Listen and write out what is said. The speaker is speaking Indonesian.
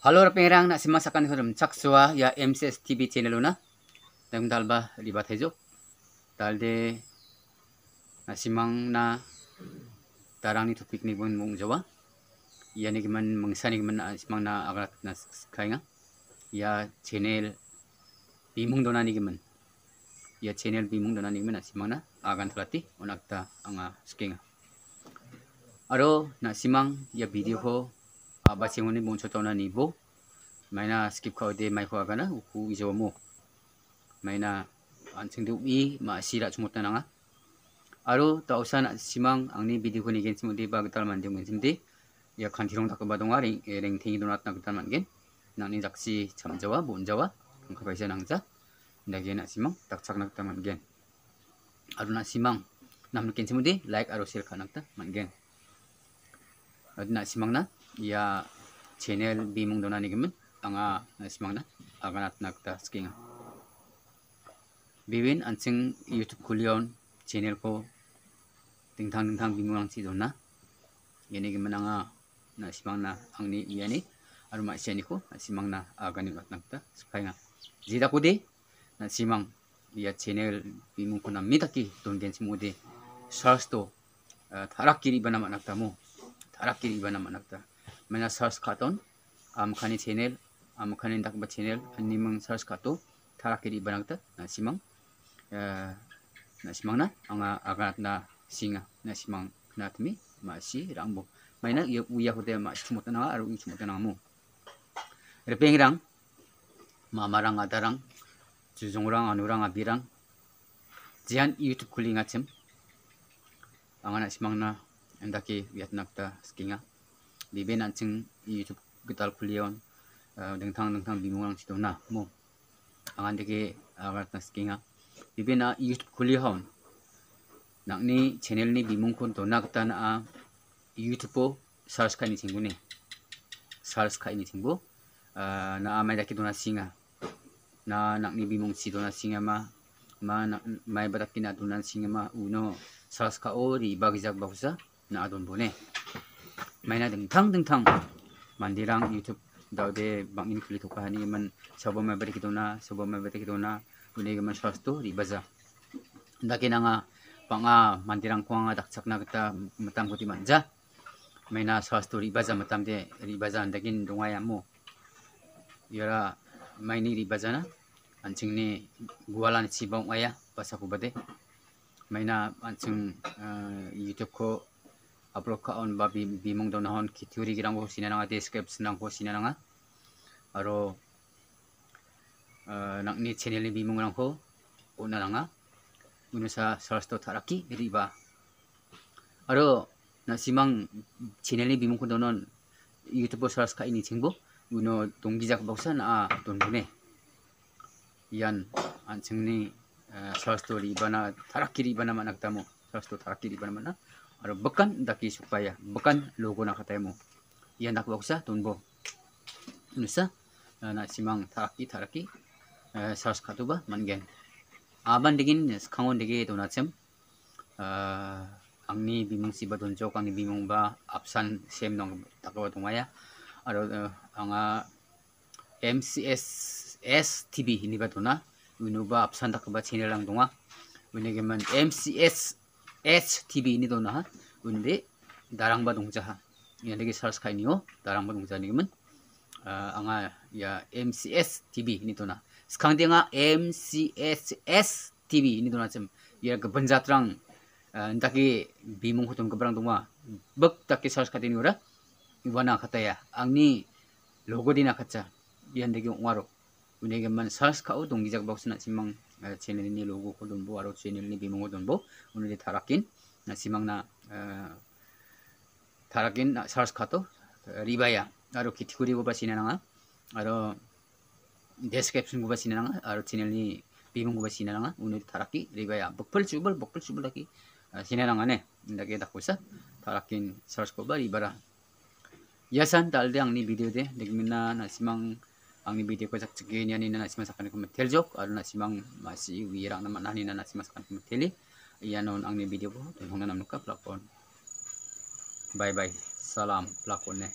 Halo raping-rang, nak simasakan Cak caksua ya MCS TV channel nah. una. Tang dalba libat hejo. Dalde nak simang na tarang ni topik ni mung jawa. Ya ni kiman mengsani kiman na simang na agrat na kainga. Ya channel bimung dona ni kiman. Ya channel bimung dona ni kiman na simang na agan thlati ta anga skinga. Aro nak simang ya video ho abasing ni b u n g c h o t o na nibo m a i na skip ka u de m a i k u a ka na uku i j o mo m a i na a n s e n g di ubi maasira sumot na nga aro tausa na simang ang ni b i d e o ko ni gensim di ba gital man di ya kan i n o gensim tako ba waring dong donat k jawa jawa, ang bun nang kaba di 약한 기록 닦아 봐도 아리 랭탱이도 a 다그 na 겐 나니 작 n g 자와 본자와 가가 이제 낭자 내게 나시망 딱착 났다 만겐 아루나 a n 남는 겐치무디 n 이크 아로 실 가능다 simang na. ya channel bimung dona nikemen, anga ismangna eh, aganat nakta skinga bibin anching youtube kulion channel ko tingtang tingtang bimung si dona yeni gimin anga na ismangna angni yani aruma ma siani ko mangna agani nakta spainga jida kudi na mang ya channel bimung ko na mitaki dongen mude search eh, to tarakiri banama nakta mo tarakiri banama nakta mena sars katon am channel am kani ba channel ani mang sars kato tharakiri ta na simang eh, na simang na anga agat na singa na simang na tmi ma si rambo maina iya uya hote ma chumot na aru chumot na mu repeng rang mama rang adarang juzung rang anu rang abirang jian youtube kulinga chim anga na simang na endaki vietnam ta skinga bibe nanching YouTube kita kulion dengtang dengtang bingung situ nah, mo angan deke awat nas kinga bibe na YouTube kulihon nakni channel ni bingung kon nak nakta na YouTube po search kai ni tinggune search kai ni tinggo na amai dake dona singa na nakni bingung si dona singa ma ma mai badakina dona singa ma uno search ka ori bagizak bahasa, na adon bone thăng ding thăng, ding thang rằng youtube in này cái mình mình sau bật daude bangin khli thuka hani man sabo ma bari kidona sabo ma bari kidona uni man shasto ri baza dakina nga panga đi kwanga dakchakna kita matam kuti đi maina shasto ri baza matam de ri baza dakin dungaya mo yara maini ri baza na anh này gua lan ai à, anching ni gualan sibong aya pasakubade anh anching à, youtube ko upload ka on babi bimong daw nahon ki theory girang ko sina nga description ko sina nga aro uh, eh, nang ni channel ni bimong lang ko una lang nga sa search taraki diri ba aro na simang channel ni bimong ko daw non youtube search ka ini chingbo uno donggijak baksa na dongne ah, yan an chingni uh, eh, search to ri bana taraki ri bana manakta mo taraki ri bana mana aro bekan daki supaya bekan logo na katemu ia nak baksa tunbo nusa na simang taraki taraki eh, katu eh, ba mangen aban degin skangon degi donatsem angni bimung siba donjok angni bimung ba absan sem nong takawa tungaya aro eh, anga MCS TV ini batuna winuba absan takaba channel ang tunga winigeman MCS HTB ini tuh nah, unde darang ba dongja ha. Ini lagi salah sekali nih darang ba dongja nih men. Uh, anga ya MCS TV ini tuh nah. Sekarang dia MCS S TV ini tuh nah cem. Ya ke penjatrang, uh, entah bimung hutung ke perang tuh mah. Bek tak ki salah sekali nih ora. Iwana kata ya, ang ni logo dina kaca. Yang dia ki ungaro. Unde gimana salah sekali tuh ngijak bau sunat simang चेनेलनि लोगोखौ दोनबो आरो चेनेलनि बिमुङाव दोनबो उननि थाराखिन सिमांना थाराखिन सार्च खाथ' रिबाया आरो खिथिखुरिबो बासिनो नाङा आरो डेसक्रिपसनखौ बासिनो नाङा आरो चेनेलनि बिमुंखौ बासिनो नाङा उननि थाराखि रिबाया बकफल सुबल बकफल सुबल थाखि सिनाय नाङाने दाखि दा कैसा थाराखिन सार्च खौबा रिबारा यासान दालदे आंनि भिडिअ' दे देखिमिना नासिमां ang ni video ko sa tsige ni ani na sima sa kan kum tel jok aru na simang masi wira na man ani na sima sa kan kum teli iya non ang ni video ko tulong na namnuka plakon bye bye salam plakon ne